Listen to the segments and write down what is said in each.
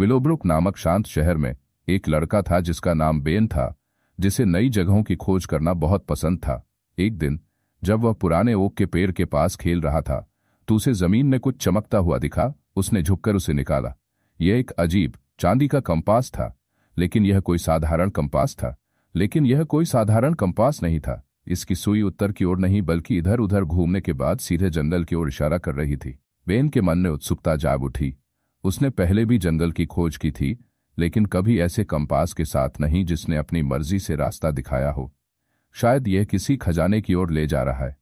Willowbrook नामक शांत शहर में एक लड़का था जिसका नाम बेन था जिसे नई जगहों की खोज करना बहुत पसंद था एक दिन जब वह पुराने ओक के पेड़ के पास खेल रहा था तो उसे जमीन में कुछ चमकता हुआ दिखा उसने झुककर उसे निकाला यह एक अजीब चांदी का कंपास था लेकिन यह कोई साधारण कंपास था लेकिन यह कोई साधारण कंपास नहीं था इसकी सुई उत्तर की ओर नहीं बल्कि इधर उधर घूमने के बाद सीधे जंगल की ओर इशारा कर रही थी बेन के मन में उत्सुकता जाग उठी उसने पहले भी जंगल की खोज की थी लेकिन कभी ऐसे कंपास के साथ नहीं जिसने अपनी मर्जी से रास्ता दिखाया हो शायद यह किसी खजाने की ओर ले जा रहा है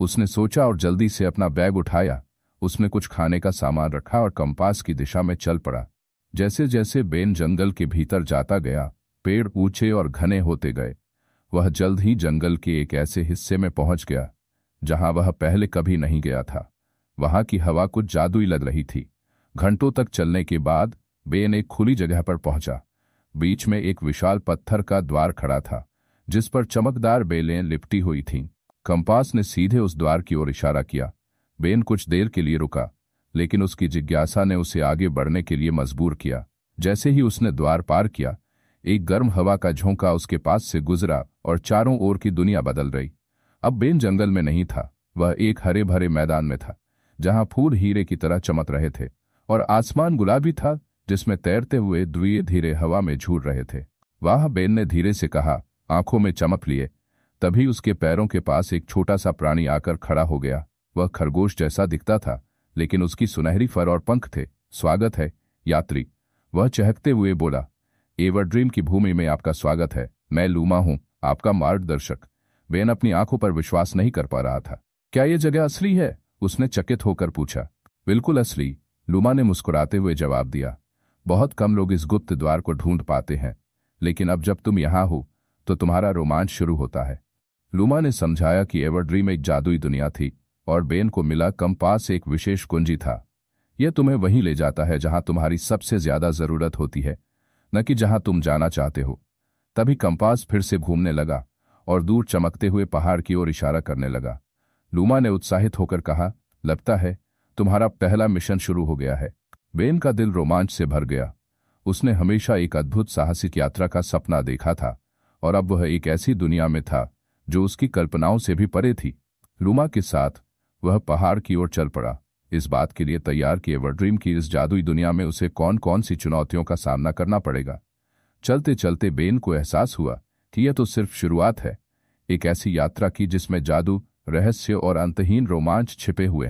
उसने सोचा और जल्दी से अपना बैग उठाया उसमें कुछ खाने का सामान रखा और कंपास की दिशा में चल पड़ा जैसे जैसे बेन जंगल के भीतर जाता गया पेड़ ऊंचे और घने होते गए वह जल्द ही जंगल के एक ऐसे हिस्से में पहुंच गया जहां वह पहले कभी नहीं गया था वहां की हवा कुछ जादुई लग रही थी घंटों तक चलने के बाद बेन एक खुली जगह पर पहुंचा बीच में एक विशाल पत्थर का द्वार खड़ा था जिस पर चमकदार बेलें लिपटी हुई थीं। कंपास ने सीधे उस द्वार की ओर इशारा किया बेन कुछ देर के लिए रुका लेकिन उसकी जिज्ञासा ने उसे आगे बढ़ने के लिए मजबूर किया जैसे ही उसने द्वार पार किया एक गर्म हवा का झोंका उसके पास से गुजरा और चारों ओर की दुनिया बदल रही अब बेन जंगल में नहीं था वह एक हरे भरे मैदान में था जहां फूल हीरे की तरह चमक रहे थे और आसमान गुलाबी था जिसमें तैरते हुए द्वीय धीरे हवा में झूल रहे थे वाह बेन ने धीरे से कहा आंखों में चमक लिए तभी उसके पैरों के पास एक छोटा सा प्राणी आकर खड़ा हो गया वह खरगोश जैसा दिखता था लेकिन उसकी सुनहरी फर और पंख थे स्वागत है यात्री वह चहकते हुए बोला एवर ड्रीम की भूमि में आपका स्वागत है मैं लूमा हूँ आपका मार्गदर्शक बेन अपनी आंखों पर विश्वास नहीं कर पा रहा था क्या ये जगह असली है उसने चकित होकर पूछा बिल्कुल असली लुमा ने मुस्कुराते हुए जवाब दिया बहुत कम लोग इस गुप्त द्वार को ढूंढ पाते हैं लेकिन अब जब तुम यहां हो तो तुम्हारा रोमांच शुरू होता है लुमा ने समझाया कि एवरड्री में एक जादुई दुनिया थी और बेन को मिला पास एक विशेष कुंजी था यह तुम्हें वहीं ले जाता है जहां तुम्हारी सबसे ज्यादा जरूरत होती है न कि जहां तुम जाना चाहते हो तभी कंपास फिर से घूमने लगा और दूर चमकते हुए पहाड़ की ओर इशारा करने लगा लूमा ने उत्साहित होकर कहा लगता है तुम्हारा पहला मिशन शुरू हो गया है वेन का दिल रोमांच से भर गया उसने हमेशा एक अद्भुत साहसिक यात्रा का सपना देखा था और अब वह एक ऐसी दुनिया में था जो उसकी कल्पनाओं से भी परे थी रूमा के साथ वह पहाड़ की ओर चल पड़ा इस बात के लिए तैयार किए वड्रीम की इस जादुई दुनिया में उसे कौन कौन सी चुनौतियों का सामना करना पड़ेगा चलते चलते बेन को एहसास हुआ कि यह तो सिर्फ शुरुआत है एक ऐसी यात्रा की जिसमें जादू रहस्य और अंतहीन रोमांच छिपे हुए